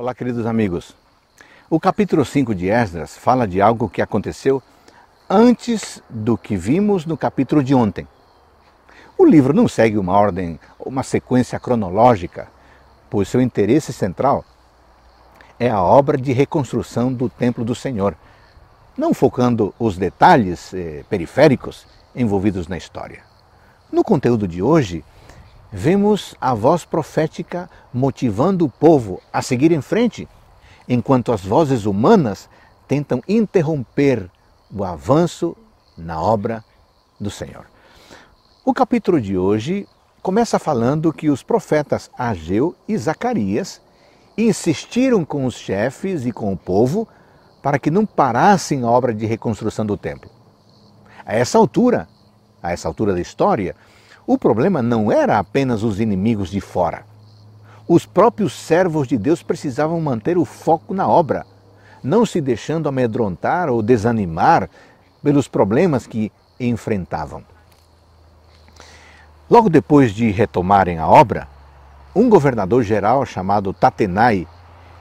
Olá, queridos amigos. O capítulo 5 de Esdras fala de algo que aconteceu antes do que vimos no capítulo de ontem. O livro não segue uma ordem, uma sequência cronológica, pois seu interesse central é a obra de reconstrução do Templo do Senhor, não focando os detalhes eh, periféricos envolvidos na história. No conteúdo de hoje, Vemos a voz profética motivando o povo a seguir em frente, enquanto as vozes humanas tentam interromper o avanço na obra do Senhor. O capítulo de hoje começa falando que os profetas Ageu e Zacarias insistiram com os chefes e com o povo para que não parassem a obra de reconstrução do templo. A essa altura, a essa altura da história, o problema não era apenas os inimigos de fora. Os próprios servos de Deus precisavam manter o foco na obra, não se deixando amedrontar ou desanimar pelos problemas que enfrentavam. Logo depois de retomarem a obra, um governador geral chamado Tatenai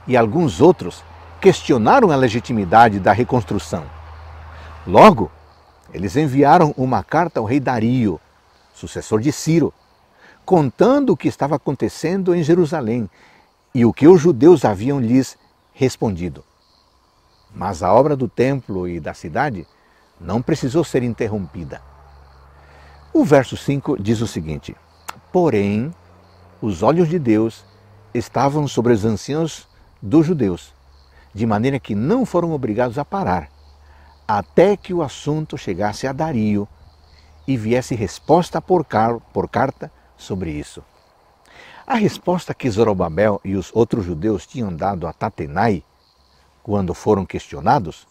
e alguns outros questionaram a legitimidade da reconstrução. Logo, eles enviaram uma carta ao rei Dario, sucessor de Ciro, contando o que estava acontecendo em Jerusalém e o que os judeus haviam lhes respondido. Mas a obra do templo e da cidade não precisou ser interrompida. O verso 5 diz o seguinte: Porém, os olhos de Deus estavam sobre os anciãos dos judeus, de maneira que não foram obrigados a parar, até que o assunto chegasse a Dario, e viesse resposta por, car por carta sobre isso. A resposta que Zorobabel e os outros judeus tinham dado a Tatenai, quando foram questionados,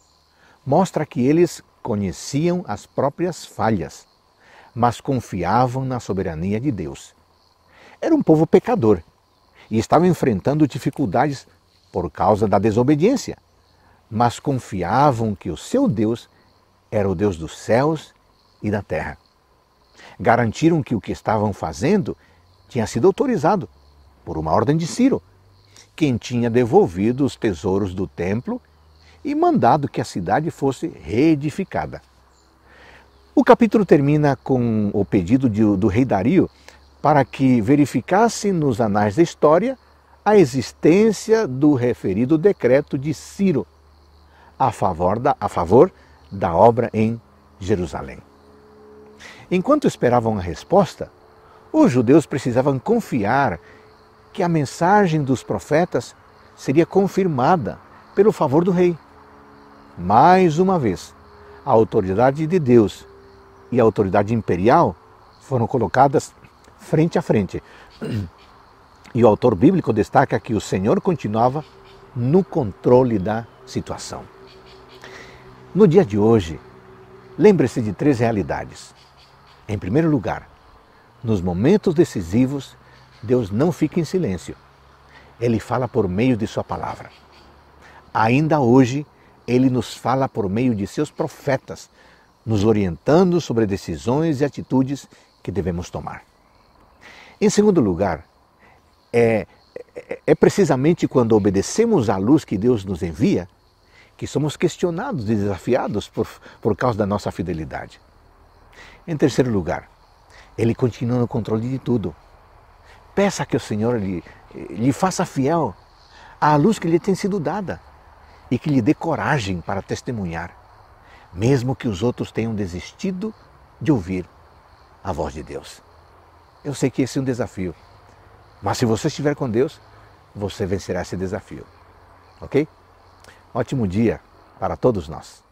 mostra que eles conheciam as próprias falhas, mas confiavam na soberania de Deus. Era um povo pecador e estava enfrentando dificuldades por causa da desobediência, mas confiavam que o seu Deus era o Deus dos céus e da terra garantiram que o que estavam fazendo tinha sido autorizado por uma ordem de Ciro, quem tinha devolvido os tesouros do templo e mandado que a cidade fosse reedificada. O capítulo termina com o pedido de, do rei Dario para que verificasse nos anais da história a existência do referido decreto de Ciro a favor da, a favor da obra em Jerusalém. Enquanto esperavam a resposta, os judeus precisavam confiar que a mensagem dos profetas seria confirmada pelo favor do rei. Mais uma vez, a autoridade de Deus e a autoridade imperial foram colocadas frente a frente. E o autor bíblico destaca que o Senhor continuava no controle da situação. No dia de hoje, lembre-se de três realidades. Em primeiro lugar, nos momentos decisivos, Deus não fica em silêncio. Ele fala por meio de Sua palavra. Ainda hoje, Ele nos fala por meio de seus profetas, nos orientando sobre decisões e atitudes que devemos tomar. Em segundo lugar, é, é, é precisamente quando obedecemos à luz que Deus nos envia que somos questionados e desafiados por, por causa da nossa fidelidade. Em terceiro lugar, ele continua no controle de tudo. Peça que o Senhor lhe, lhe faça fiel à luz que lhe tem sido dada e que lhe dê coragem para testemunhar, mesmo que os outros tenham desistido de ouvir a voz de Deus. Eu sei que esse é um desafio, mas se você estiver com Deus, você vencerá esse desafio. Ok? Ótimo dia para todos nós.